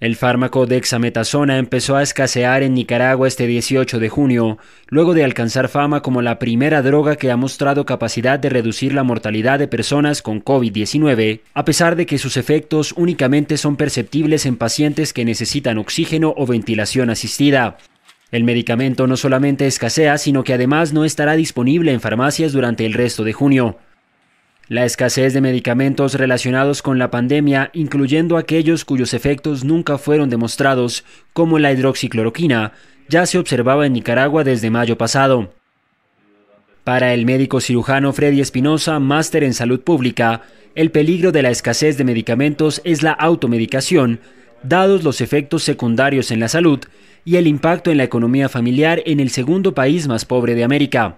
El fármaco dexametasona empezó a escasear en Nicaragua este 18 de junio, luego de alcanzar fama como la primera droga que ha mostrado capacidad de reducir la mortalidad de personas con COVID-19, a pesar de que sus efectos únicamente son perceptibles en pacientes que necesitan oxígeno o ventilación asistida. El medicamento no solamente escasea, sino que además no estará disponible en farmacias durante el resto de junio. La escasez de medicamentos relacionados con la pandemia, incluyendo aquellos cuyos efectos nunca fueron demostrados, como la hidroxicloroquina, ya se observaba en Nicaragua desde mayo pasado. Para el médico cirujano Freddy Espinosa, máster en salud pública, el peligro de la escasez de medicamentos es la automedicación, dados los efectos secundarios en la salud y el impacto en la economía familiar en el segundo país más pobre de América.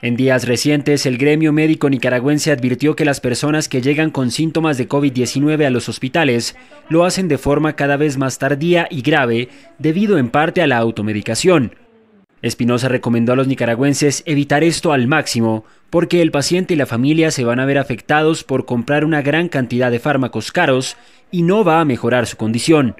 En días recientes, el gremio médico nicaragüense advirtió que las personas que llegan con síntomas de COVID-19 a los hospitales lo hacen de forma cada vez más tardía y grave, debido en parte a la automedicación. Espinosa recomendó a los nicaragüenses evitar esto al máximo, porque el paciente y la familia se van a ver afectados por comprar una gran cantidad de fármacos caros y no va a mejorar su condición.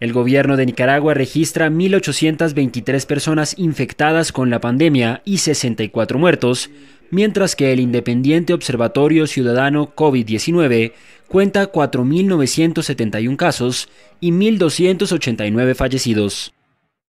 El gobierno de Nicaragua registra 1.823 personas infectadas con la pandemia y 64 muertos, mientras que el independiente Observatorio Ciudadano COVID-19 cuenta 4.971 casos y 1.289 fallecidos.